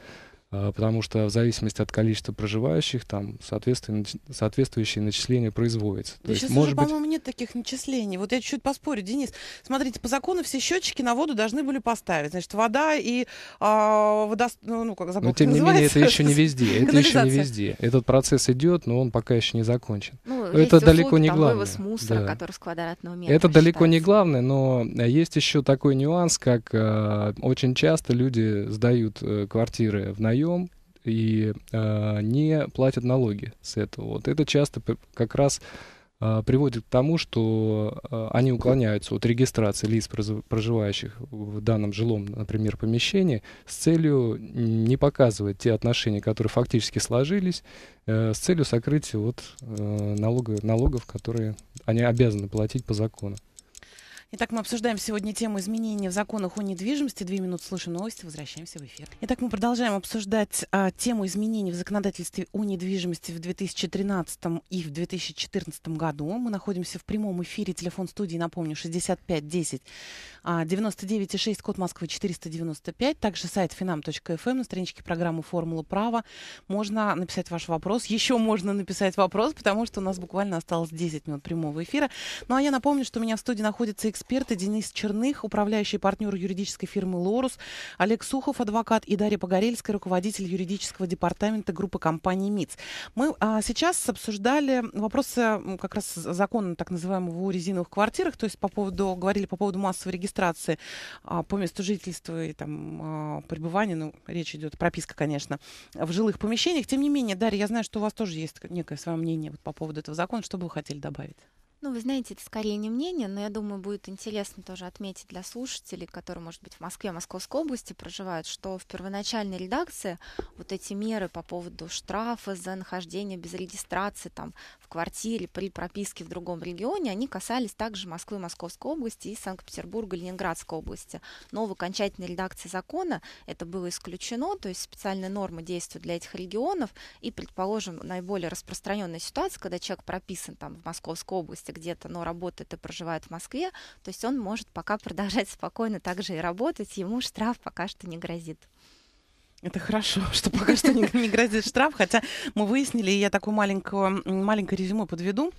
А, потому что в зависимости от количества проживающих там соответствующие начисления производятся. Да То сейчас есть, уже, может по-моему, нет таких начислений. Вот я чуть-чуть поспорю, Денис. Смотрите, по закону все счетчики на воду должны были поставить. Значит, вода и а, вода... Ну, ну, как забыл, но, тем не менее, это еще не везде. Это еще не везде. Этот процесс идет, но он пока еще не закончен. Ну, это далеко услуги, не главное. Вывоз мусора, да. который с квадратного метра это далеко считается. не главное, но э, есть еще такой нюанс, как э, очень часто люди сдают э, квартиры в наем проем и э, не платят налоги с этого. Вот это часто как раз э, приводит к тому, что э, они уклоняются от регистрации лиц, проживающих в данном жилом, например, помещении, с целью не показывать те отношения, которые фактически сложились, э, с целью сокрытия вот э, налога, налогов, которые они обязаны платить по закону. Итак, мы обсуждаем сегодня тему изменений в законах о недвижимости. Две минуты слушаем новости, возвращаемся в эфир. Итак, мы продолжаем обсуждать а, тему изменений в законодательстве о недвижимости в 2013 и в 2014 году. Мы находимся в прямом эфире. Телефон студии, напомню, 65 10 99,6, а, код Москвы 495. Также сайт finam.fm, эм, на страничке программы «Формула права». Можно написать ваш вопрос. Еще можно написать вопрос, потому что у нас буквально осталось 10 минут прямого эфира. Ну а я напомню, что у меня в студии находятся эксперты Денис Черных, управляющий партнер юридической фирмы «Лорус», Олег Сухов, адвокат, и Дарья Погорельская, руководитель юридического департамента группы компании МИЦ. Мы а, сейчас обсуждали вопросы как раз закона так называемого о резиновых квартирах, то есть по поводу, говорили по поводу массовой регистрации регистрации а, по месту жительства и там а, пребывания, ну, речь идет, прописка, конечно, в жилых помещениях. Тем не менее, Дарья, я знаю, что у вас тоже есть некое свое мнение вот по поводу этого закона. Что бы вы хотели добавить? Ну, вы знаете, это скорее не мнение, но я думаю, будет интересно тоже отметить для слушателей, которые, может быть, в Москве, Московской области проживают, что в первоначальной редакции вот эти меры по поводу штрафа за нахождение без регистрации там, в квартире при прописке в другом регионе, они касались также Москвы, Московской области и Санкт-Петербурга, Ленинградской области. Но в окончательной редакции закона это было исключено, то есть специальные нормы действуют для этих регионов. И, предположим, наиболее распространенная ситуация, когда человек прописан там в Московской области где-то, но работает и проживает в Москве, то есть он может пока продолжать спокойно также и работать, ему штраф пока что не грозит. Это хорошо, [laughs] что пока что не, не грозит штраф, хотя мы выяснили, и я такую маленькую, маленькое резюме подведу.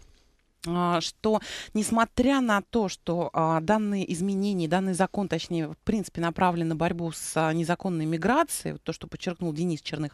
А, что несмотря на то, что а, данные изменения, данный закон, точнее, в принципе, направлен на борьбу с а, незаконной миграцией, то, что подчеркнул Денис Черных,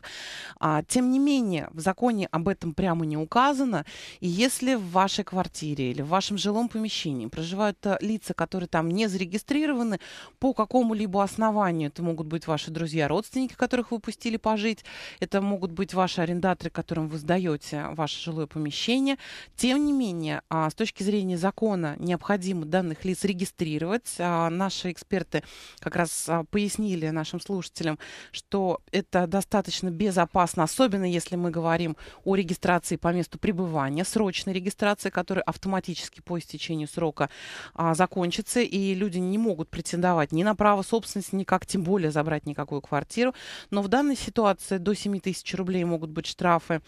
тем не менее, в законе об этом прямо не указано. И если в вашей квартире или в вашем жилом помещении проживают лица, которые там не зарегистрированы по какому-либо основанию, это могут быть ваши друзья, родственники, которых вы пустили пожить, это могут быть ваши арендаторы, которым вы сдаете ваше жилое помещение, тем не менее, а, с точки зрения закона необходимо данных лиц регистрировать. А, наши эксперты как раз а, пояснили нашим слушателям, что это достаточно безопасно, особенно если мы говорим о регистрации по месту пребывания, срочной регистрации, которая автоматически по истечению срока а, закончится, и люди не могут претендовать ни на право собственности, никак, тем более забрать никакую квартиру. Но в данной ситуации до 7 тысяч рублей могут быть штрафы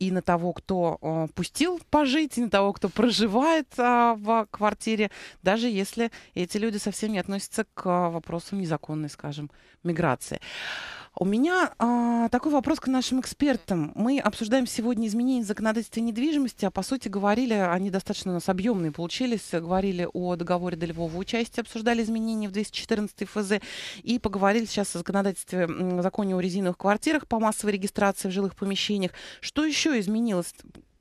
и на того, кто э, пустил пожить, и на того, кто проживает а, в квартире, даже если эти люди совсем не относятся к а, вопросам незаконной, скажем, миграции. У меня а, такой вопрос к нашим экспертам. Мы обсуждаем сегодня изменения законодательства недвижимости, а по сути говорили, они достаточно у нас объемные получились, говорили о договоре долевого участия, обсуждали изменения в 214 ФЗ и поговорили сейчас о законодательстве, законе о резиновых квартирах по массовой регистрации в жилых помещениях. Что еще изменилось?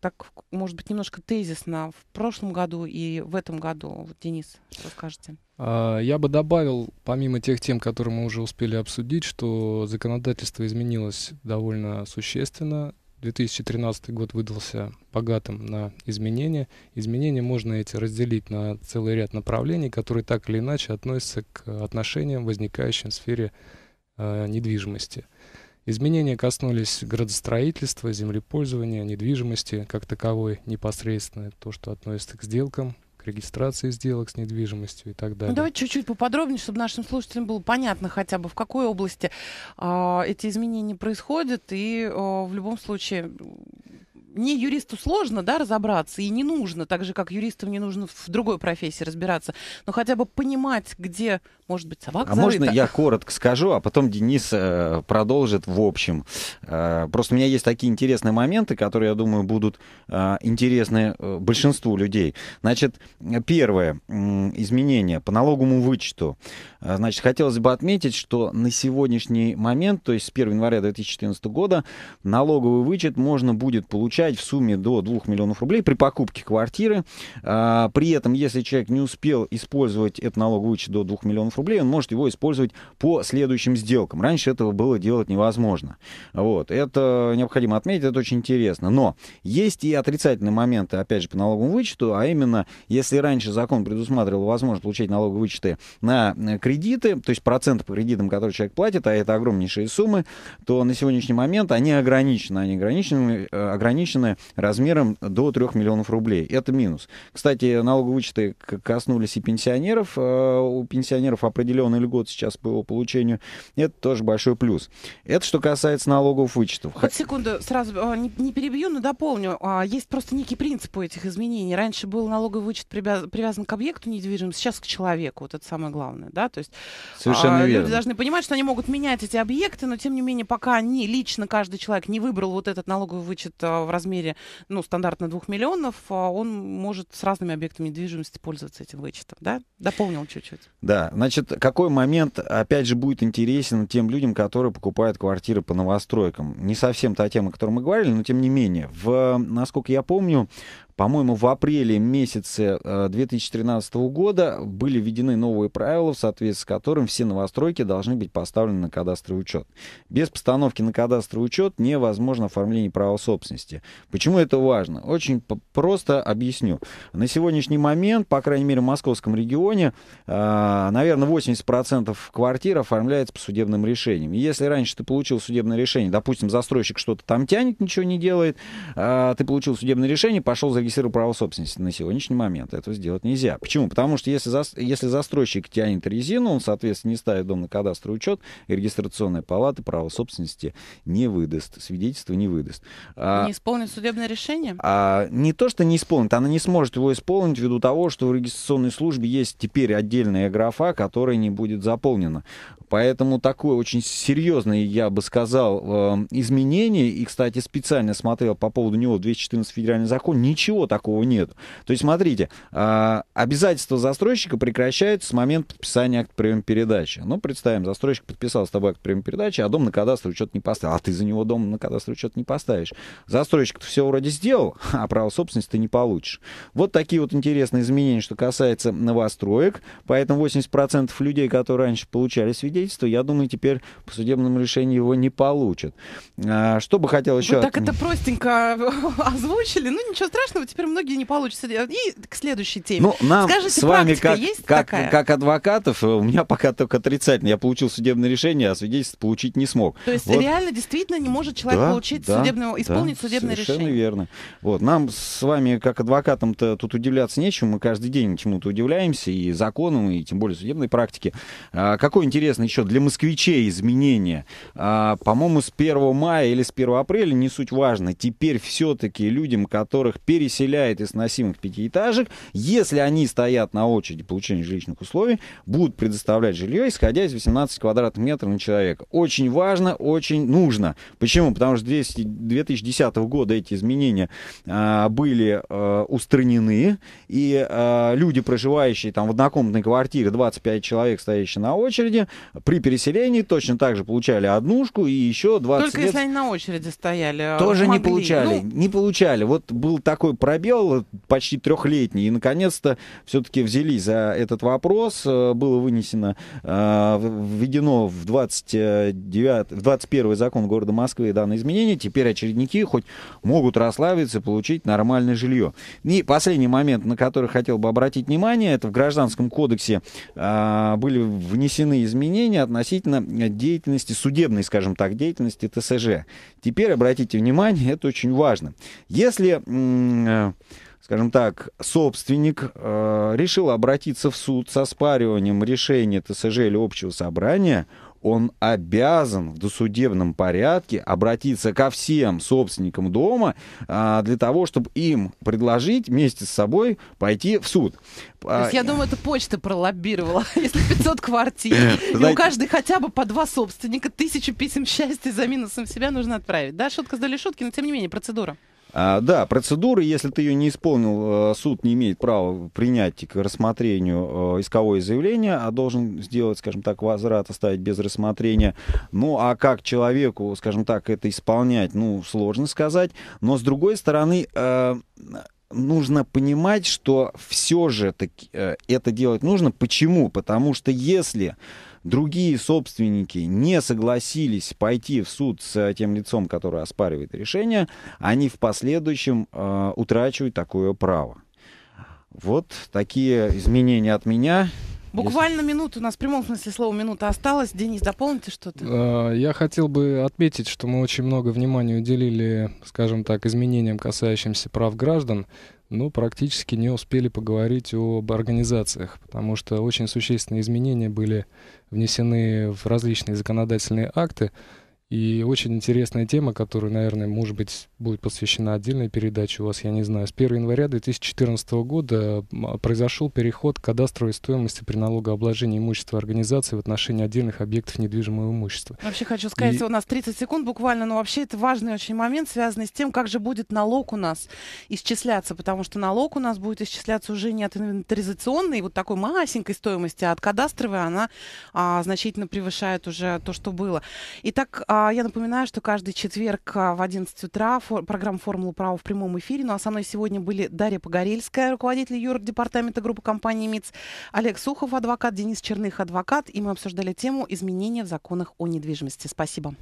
так, может быть, немножко тезисно в прошлом году и в этом году. Вот, Денис, что скажете? А, я бы добавил, помимо тех тем, которые мы уже успели обсудить, что законодательство изменилось довольно существенно. 2013 год выдался богатым на изменения. Изменения можно эти разделить на целый ряд направлений, которые так или иначе относятся к отношениям, возникающим в сфере э, недвижимости. Изменения коснулись градостроительства, землепользования, недвижимости как таковой непосредственно, то, что относится к сделкам, к регистрации сделок с недвижимостью и так ну, далее. Ну, давайте чуть-чуть поподробнее, чтобы нашим слушателям было понятно хотя бы, в какой области э, эти изменения происходят, и э, в любом случае не юристу сложно, да, разобраться, и не нужно, так же, как юристам не нужно в другой профессии разбираться, но хотя бы понимать, где, может быть, собака А зарыта. можно я коротко скажу, а потом Денис э, продолжит в общем. Э, просто у меня есть такие интересные моменты, которые, я думаю, будут э, интересны э, большинству людей. Значит, первое э, изменение по налоговому вычету. Э, значит, хотелось бы отметить, что на сегодняшний момент, то есть с 1 января 2014 года, налоговый вычет можно будет получать получать в сумме до 2 миллионов рублей при покупке квартиры. А, при этом, если человек не успел использовать этот налоговый вычет до 2 миллионов рублей, он может его использовать по следующим сделкам. Раньше этого было делать невозможно. Вот. Это необходимо отметить, это очень интересно. Но есть и отрицательные моменты, опять же, по налоговому вычету, а именно, если раньше закон предусматривал возможность получать налоговые вычеты на э, кредиты, то есть процент по кредитам, которые человек платит, а это огромнейшие суммы, то на сегодняшний момент они ограничены. Они ограничены, э, ограничены уплачены размером до 3 миллионов рублей. Это минус. Кстати, налоговые вычеты коснулись и пенсионеров. А, у пенсионеров определенный льгот сейчас по его получению. Это тоже большой плюс. Это что касается налогов вычетов. Вот секунду, сразу а, не, не перебью, но дополню. А, есть просто некий принцип у этих изменений. Раньше был налоговый вычет привязан к объекту недвижимости, сейчас к человеку. Вот это самое главное. Да? То есть, Совершенно люди верно. Люди должны понимать, что они могут менять эти объекты, но тем не менее, пока они лично, каждый человек не выбрал вот этот налоговый вычет в размере размере ну, стандартно 2 миллионов, а он может с разными объектами недвижимости пользоваться этим вычетом. Да? Дополнил чуть-чуть. Да, значит, какой момент, опять же, будет интересен тем людям, которые покупают квартиры по новостройкам? Не совсем та тема, о которой мы говорили, но тем не менее. В, насколько я помню, по-моему, в апреле месяце 2013 э, года были введены новые правила, в соответствии с которым все новостройки должны быть поставлены на кадастровый учет. Без постановки на кадастровый учет невозможно оформление права собственности. Почему это важно? Очень просто объясню. На сегодняшний момент, по крайней мере, в московском регионе, э, наверное, 80% квартир оформляется по судебным решениям. И если раньше ты получил судебное решение, допустим, застройщик что-то там тянет, ничего не делает, э, ты получил судебное решение, пошел за зарегистрировал право собственности. На сегодняшний момент этого сделать нельзя. Почему? Потому что если, за, если застройщик тянет резину, он, соответственно, не ставит дом на кадастровый учет, и регистрационная палата право собственности не выдаст, свидетельство не выдаст. А, не исполнит судебное решение? А, не то, что не исполнит, она не сможет его исполнить ввиду того, что в регистрационной службе есть теперь отдельная графа, которая не будет заполнена. Поэтому такое очень серьезное, я бы сказал, э, изменение, и, кстати, специально смотрел по поводу него 214 федеральный закон, ничего такого нет. То есть, смотрите, э, обязательства застройщика прекращаются с момента подписания акта приема-передачи. Ну, представим, застройщик подписал с тобой акт приема-передачи, а дом на кадастр учет не поставил, а ты за него дом на кадастр учет не поставишь. Застройщик все вроде сделал, [laughs] а право собственности ты не получишь. Вот такие вот интересные изменения, что касается новостроек. Поэтому 80% людей, которые раньше получали свидетельство, свидетельство, я думаю, теперь по судебному решению его не получат. А, что бы хотел еще... Вы так это простенько [laughs] озвучили. Ну, ничего страшного, теперь многие не получат. И к следующей теме. Ну, нам Скажите, с вами, как, есть как, такая? как адвокатов, э, у меня пока только отрицательно. Я получил судебное решение, а свидетельство получить не смог. То есть вот. реально действительно не может человек да, получить да, судебное, исполнить да, судебное совершенно решение? верно. Вот. Нам с вами, как адвокатам-то, тут удивляться нечем. Мы каждый день чему-то удивляемся, и законам, и тем более судебной практике. А, какой интересный интересно еще для москвичей изменения. А, по-моему, с 1 мая или с 1 апреля, не суть важно, теперь все-таки людям, которых переселяет из сносимых пятиэтажек, если они стоят на очереди получения жилищных условий, будут предоставлять жилье, исходя из 18 квадратных метров на человека. Очень важно, очень нужно. Почему? Потому что 2010 года эти изменения а, были а, устранены, и а, люди, проживающие там в однокомнатной квартире, 25 человек, стоящие на очереди, при переселении точно так же получали однушку и еще 20 Только лет... если они на очереди стояли. Э, Тоже могли. не получали, ну... не получали. Вот был такой пробел, почти трехлетний, и наконец-то все-таки взялись за этот вопрос. Э, было вынесено, э, введено в, 29, в 21 закон города Москвы данное изменение. Теперь очередники хоть могут расслабиться, получить нормальное жилье. И последний момент, на который хотел бы обратить внимание, это в Гражданском кодексе были внесены изменения, мнение относительно э, деятельности, судебной, скажем так, деятельности ТСЖ. Теперь обратите внимание, это очень важно. Если э, скажем так, собственник э, решил обратиться в суд со спариванием решения ТСЖ или общего собрания, он обязан в досудебном порядке обратиться ко всем собственникам дома а, для того, чтобы им предложить вместе с собой пойти в суд. То есть, я а, думаю, это почта пролоббировала, [laughs] если 500 квартир, э, и у каждой хотя бы по два собственника, тысячу писем счастья за минусом себя нужно отправить. Да, шутка сдали шутки, но тем не менее, процедура. А, да, процедуры, если ты ее не исполнил, э, суд не имеет права принять к рассмотрению э, исковое заявление, а должен сделать, скажем так, возврат, оставить без рассмотрения. Ну, а как человеку, скажем так, это исполнять, ну, сложно сказать. Но, с другой стороны, э, нужно понимать, что все же это делать нужно. Почему? Потому что если другие собственники не согласились пойти в суд с э, тем лицом, которое оспаривает решение, они в последующем э, утрачивают такое право. Вот такие изменения от меня. Буквально Если... минуту, у нас в прямом смысле слова минута осталась. Денис, дополните что-то. Э, я хотел бы отметить, что мы очень много внимания уделили, скажем так, изменениям, касающимся прав граждан но ну, практически не успели поговорить об организациях, потому что очень существенные изменения были внесены в различные законодательные акты, и очень интересная тема, которая, наверное, может быть, будет посвящена отдельной передаче у вас, я не знаю. С 1 января 2014 года а, произошел переход к кадастровой стоимости при налогообложении имущества организации в отношении отдельных объектов недвижимого имущества. Вообще хочу сказать, и... у нас 30 секунд буквально, но вообще это важный очень момент, связанный с тем, как же будет налог у нас исчисляться, потому что налог у нас будет исчисляться уже не от инвентаризационной, вот такой маленькой стоимости, а от кадастровой она а, значительно превышает уже то, что было. Итак, а, а, я напоминаю, что каждый четверг а, в 11 утра фор- программа «Формула права» в прямом эфире. Ну а со мной сегодня были Дарья Погорельская, руководитель юрдепартамента группы компании МИЦ, Олег Сухов, адвокат, Денис Черных, адвокат. И мы обсуждали тему изменения в законах о недвижимости. Спасибо.